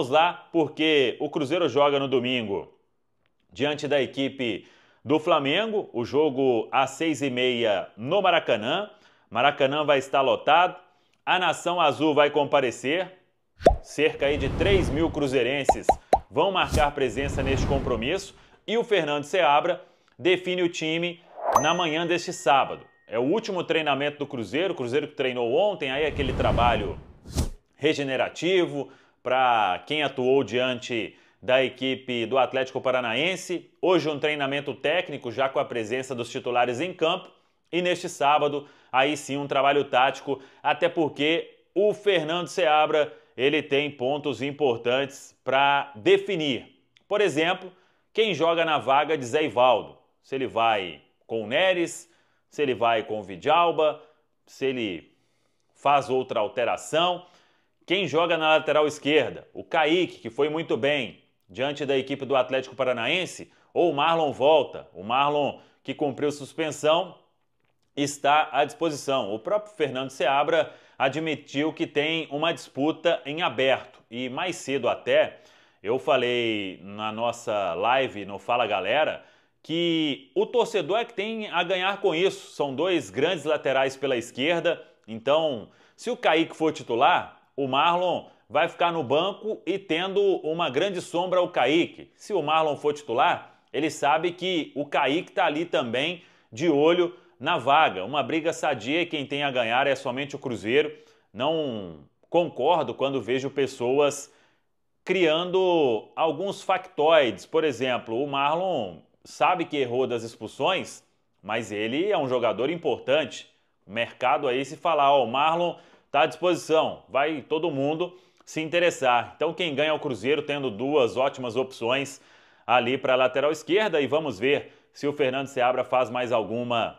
Vamos lá, porque o Cruzeiro joga no domingo diante da equipe do Flamengo. O jogo às seis e meia no Maracanã. Maracanã vai estar lotado. A Nação Azul vai comparecer. Cerca aí de 3 mil cruzeirenses vão marcar presença neste compromisso. E o Fernando Seabra define o time na manhã deste sábado. É o último treinamento do Cruzeiro. O Cruzeiro que treinou ontem, aí aquele trabalho regenerativo, para quem atuou diante da equipe do Atlético Paranaense. Hoje, um treinamento técnico, já com a presença dos titulares em campo. E neste sábado, aí sim, um trabalho tático, até porque o Fernando Seabra ele tem pontos importantes para definir. Por exemplo, quem joga na vaga de Zé Ivaldo. Se ele vai com o Neres, se ele vai com o Vidalba, se ele faz outra alteração. Quem joga na lateral esquerda? O Kaique, que foi muito bem diante da equipe do Atlético Paranaense, ou o Marlon volta? O Marlon, que cumpriu suspensão, está à disposição. O próprio Fernando Seabra admitiu que tem uma disputa em aberto e mais cedo até eu falei na nossa live no Fala Galera que o torcedor é que tem a ganhar com isso. São dois grandes laterais pela esquerda, então se o Kaique for titular, o Marlon vai ficar no banco e tendo uma grande sombra ao Kaique. Se o Marlon for titular, ele sabe que o Kaique está ali também de olho na vaga. Uma briga sadia e quem tem a ganhar é somente o Cruzeiro. Não concordo quando vejo pessoas criando alguns factoides. Por exemplo, o Marlon sabe que errou das expulsões, mas ele é um jogador importante. O mercado aí se falar, ó, oh, o Marlon está à disposição. Vai todo mundo se interessar. Então quem ganha é o Cruzeiro tendo duas ótimas opções ali para a lateral esquerda e vamos ver se o Fernando Seabra faz mais alguma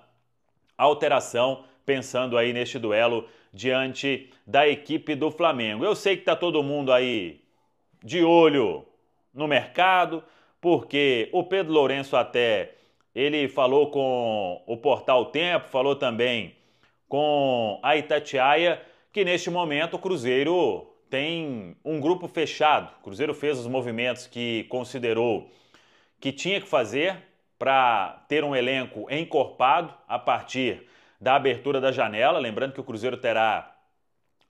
alteração pensando aí neste duelo diante da equipe do Flamengo. Eu sei que está todo mundo aí de olho no mercado, porque o Pedro Lourenço até ele falou com o portal Tempo, falou também com a Itatiaia que neste momento o Cruzeiro tem um grupo fechado. O Cruzeiro fez os movimentos que considerou que tinha que fazer para ter um elenco encorpado a partir da abertura da janela. Lembrando que o Cruzeiro terá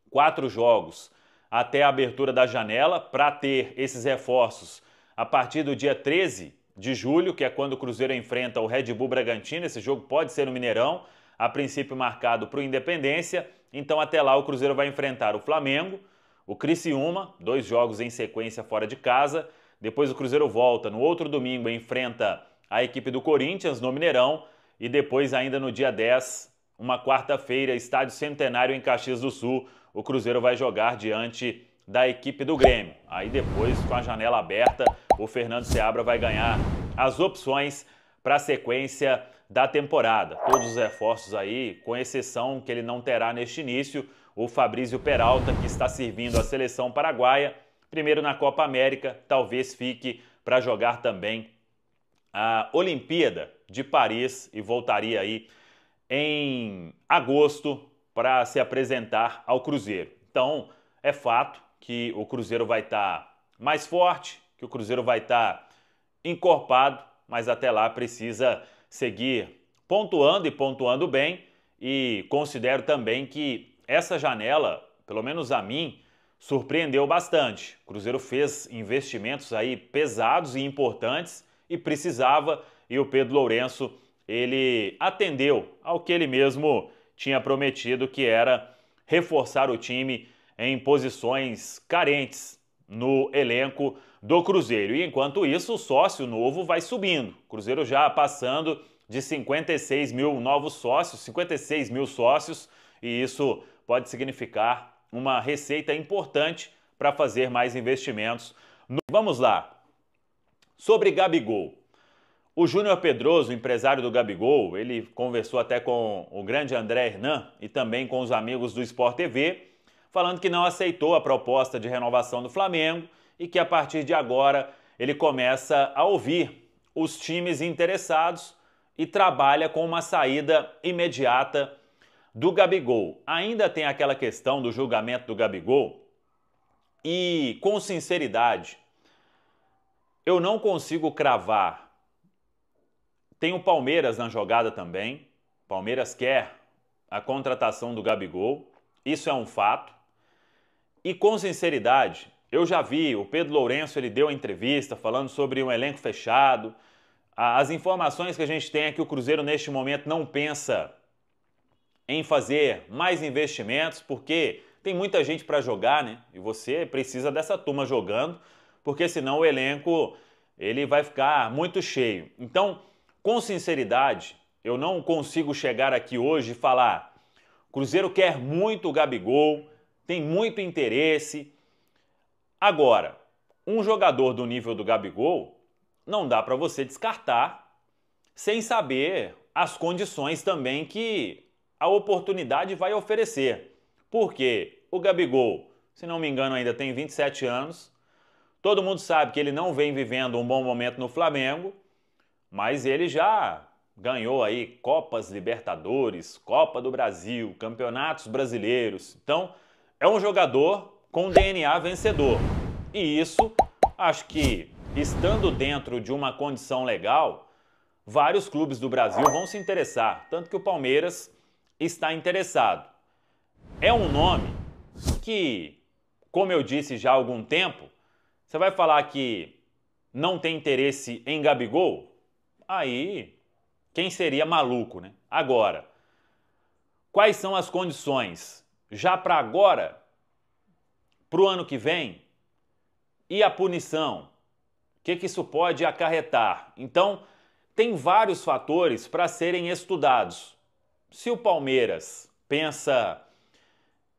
quatro jogos até a abertura da janela para ter esses reforços a partir do dia 13 de julho, que é quando o Cruzeiro enfrenta o Red Bull Bragantino. Esse jogo pode ser no Mineirão, a princípio marcado para o Independência. Então até lá o Cruzeiro vai enfrentar o Flamengo, o Criciúma, dois jogos em sequência fora de casa. Depois o Cruzeiro volta no outro domingo enfrenta a equipe do Corinthians no Mineirão e depois ainda no dia 10, uma quarta-feira, estádio Centenário em Caxias do Sul, o Cruzeiro vai jogar diante da equipe do Grêmio. Aí depois, com a janela aberta, o Fernando Seabra vai ganhar as opções para a sequência da temporada. Todos os reforços aí, com exceção que ele não terá neste início, o Fabrício Peralta, que está servindo a seleção paraguaia, primeiro na Copa América, talvez fique para jogar também a Olimpíada de Paris e voltaria aí em agosto para se apresentar ao Cruzeiro. Então, é fato que o Cruzeiro vai estar tá mais forte, que o Cruzeiro vai estar tá encorpado, mas até lá precisa seguir pontuando e pontuando bem, e considero também que essa janela, pelo menos a mim, surpreendeu bastante. O Cruzeiro fez investimentos aí pesados e importantes e precisava, e o Pedro Lourenço, ele atendeu ao que ele mesmo tinha prometido, que era reforçar o time em posições carentes no elenco do Cruzeiro. E enquanto isso, o sócio novo vai subindo. Cruzeiro já passando de 56 mil novos sócios, 56 mil sócios, e isso pode significar uma receita importante para fazer mais investimentos. No... Vamos lá. Sobre Gabigol. O Júnior Pedroso, empresário do Gabigol, ele conversou até com o grande André Hernan e também com os amigos do Sport TV, falando que não aceitou a proposta de renovação do Flamengo e que a partir de agora ele começa a ouvir os times interessados e trabalha com uma saída imediata do Gabigol. Ainda tem aquela questão do julgamento do Gabigol e, com sinceridade, eu não consigo cravar. Tem o Palmeiras na jogada também. Palmeiras quer a contratação do Gabigol, isso é um fato. E com sinceridade, eu já vi, o Pedro Lourenço ele deu a entrevista falando sobre um elenco fechado. As informações que a gente tem é que o Cruzeiro neste momento não pensa em fazer mais investimentos, porque tem muita gente para jogar, né? E você precisa dessa turma jogando, porque senão o elenco ele vai ficar muito cheio. Então, com sinceridade, eu não consigo chegar aqui hoje e falar: Cruzeiro quer muito o Gabigol, tem muito interesse Agora, um jogador do nível do Gabigol não dá para você descartar sem saber as condições também que a oportunidade vai oferecer. Porque o Gabigol, se não me engano, ainda tem 27 anos. Todo mundo sabe que ele não vem vivendo um bom momento no Flamengo, mas ele já ganhou aí Copas Libertadores, Copa do Brasil, Campeonatos Brasileiros. Então, é um jogador com DNA vencedor. E isso, acho que estando dentro de uma condição legal, vários clubes do Brasil vão se interessar, tanto que o Palmeiras está interessado. É um nome que, como eu disse já há algum tempo, você vai falar que não tem interesse em Gabigol? Aí, quem seria maluco, né? Agora, quais são as condições? Já para agora, para o ano que vem? E a punição? O que, que isso pode acarretar? Então, tem vários fatores para serem estudados. Se o Palmeiras pensa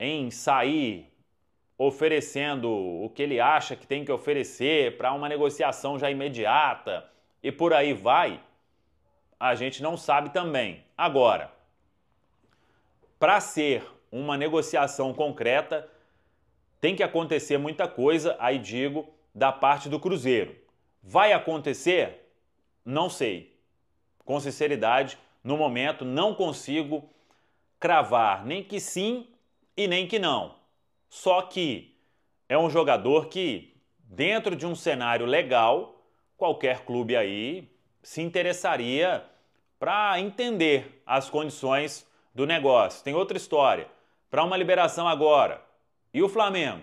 em sair oferecendo o que ele acha que tem que oferecer para uma negociação já imediata e por aí vai, a gente não sabe também. Agora, para ser uma negociação concreta, tem que acontecer muita coisa, aí digo, da parte do Cruzeiro. Vai acontecer? Não sei. Com sinceridade, no momento não consigo cravar nem que sim e nem que não. Só que é um jogador que, dentro de um cenário legal, qualquer clube aí se interessaria para entender as condições do negócio. Tem outra história. Para uma liberação agora, e o Flamengo?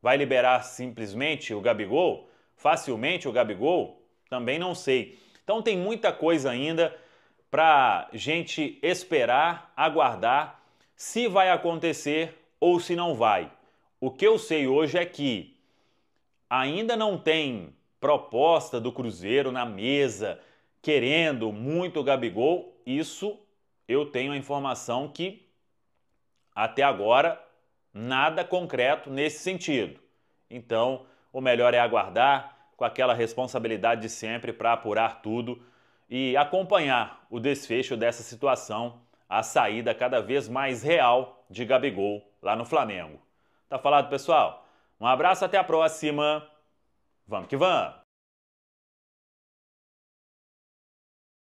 Vai liberar simplesmente o Gabigol? Facilmente o Gabigol? Também não sei. Então tem muita coisa ainda para gente esperar, aguardar se vai acontecer ou se não vai. O que eu sei hoje é que ainda não tem proposta do Cruzeiro na mesa, querendo muito o Gabigol. Isso eu tenho a informação que até agora Nada concreto nesse sentido. Então, o melhor é aguardar com aquela responsabilidade de sempre para apurar tudo e acompanhar o desfecho dessa situação, a saída cada vez mais real de Gabigol lá no Flamengo. Tá falado, pessoal? Um abraço, até a próxima. Vamos que vamos!